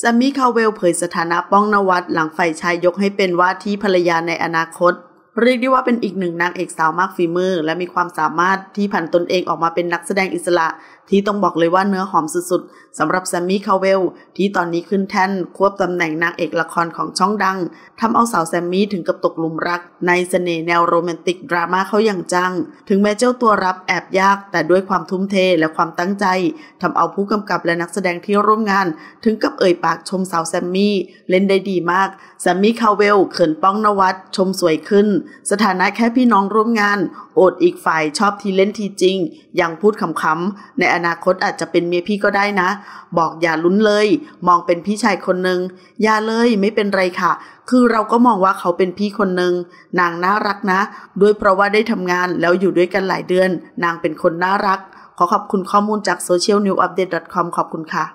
ซมมี่คาเวลเผยสถานะป้องนวัดหลังฝ่ายชายยกให้เป็นว่าที่ภรรยาในอนาคตเรียกได้ว่าเป็นอีกหนึ่งนางเอกสาวมากฝีมือ และมีความสามารถที่ผันตนเองออกมาเป็นนักแสดงอิสระ ที่ต้องบอกเลยว่าเนื้อหอมสุดๆสำหรับแซมมี่คาเวล ที่ตอนนี้ขึ้นแท่นควบตำแหน่งนางเอกละครของช่องดังทำเอาสาวแซมมี่ถึงกับตกหลุมรัก ในสเสน่ห์แนวโรแมนติก ดราม่าเขาอย่างจัง ถึงแม้เจ้าตัวรับแอบยากแต่ด้วยความทุ่มเทและความตั้งใจทำเอาผู้กำกับและนักแสดงที่ร่วมงานถึงกับเอ่ยปากชมสาวแซมมี่เล่นได้ดีมากแซมมี่คาเวลเขินป้องนวัดชมสวยขึ้นสถานะแค่พี่น้องร่วมงาน โอดอีกฝ่ายชอบทีเล่นทีจริง ยังพูดคำคำในอนาคตอาจจะเป็นเมียพี่ก็ได้นะ บอกอย่าลุ้นเลยมองเป็นพี่ชายคนหนึ่งอย่าเลยไม่เป็นไรค่ะ คือเราก็มองว่าเขาเป็นพี่คนหนึ่งนางน่ารักนะ ด้วยเพราะว่าได้ทำงานแล้วอยู่ด้วยกันหลายเดือน นางเป็นคนน่ารัก ขอขอบคุณข้อมูลจาก socialnewupdate.com s ขอบคุณค่ะ